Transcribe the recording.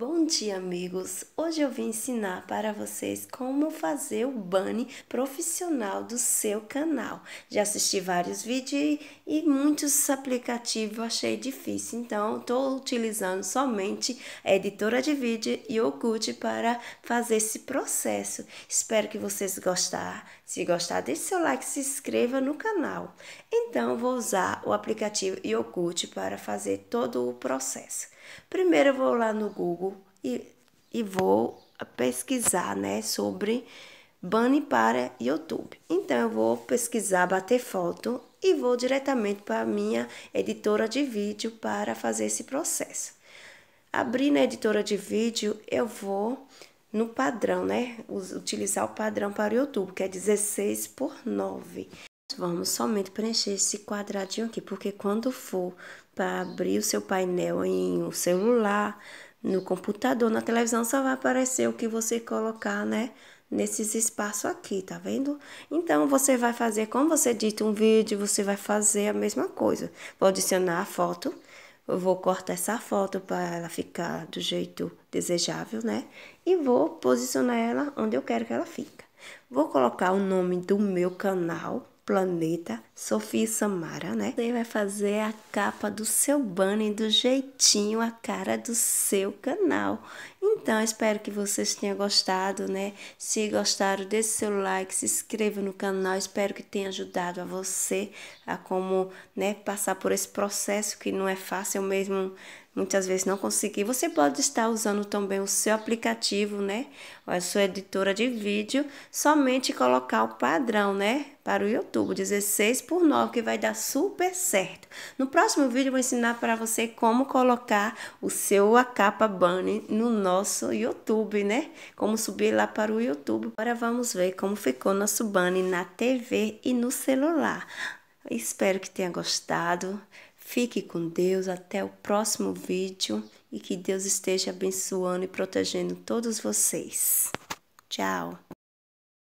Bom dia, amigos! Hoje eu vim ensinar para vocês como fazer o banner profissional do seu canal. Já assisti vários vídeos e, muitos aplicativos achei difícil, então estou utilizando somente a editora de vídeo e o Cut para fazer esse processo. Espero que vocês gostaram. Se gostar, deixe seu like e se inscreva no canal. Então, vou usar o aplicativo Yogurt para fazer todo o processo. Primeiro eu vou lá no Google e, e vou pesquisar, né, sobre banner para YouTube. Então eu vou pesquisar, bater foto e vou diretamente para a minha editora de vídeo para fazer esse processo. Abrir na editora de vídeo, eu vou no padrão, né? Utilizar o padrão para o YouTube, que é 16 por 9. Vamos somente preencher esse quadradinho aqui, porque quando for para abrir o seu painel em um celular, no computador, na televisão, só vai aparecer o que você colocar, né? Nesses espaços aqui, tá vendo? Então, você vai fazer, como você edita um vídeo, você vai fazer a mesma coisa. Vou adicionar a foto, eu vou cortar essa foto para ela ficar do jeito desejável, né? E vou posicionar ela onde eu quero que ela fica. Vou colocar o nome do meu canal, Planeta, Sofia Samara, né? Você vai fazer a capa do seu banner do jeitinho, a cara do seu canal. Então, espero que vocês tenham gostado, né? Se gostaram, deixe seu like, se inscreva no canal. Espero que tenha ajudado a você a como, né, passar por esse processo que não é fácil é mesmo muitas vezes não conseguir, você pode estar usando também o seu aplicativo, né? Ou a sua editora de vídeo, somente colocar o padrão, né? Para o YouTube, 16 por 9, que vai dar super certo. No próximo vídeo, vou ensinar para você como colocar o seu a capa banner no nosso YouTube, né? Como subir lá para o YouTube. Agora vamos ver como ficou nosso banner na TV e no celular. Espero que tenha gostado. Fique com Deus até o próximo vídeo e que Deus esteja abençoando e protegendo todos vocês. Tchau!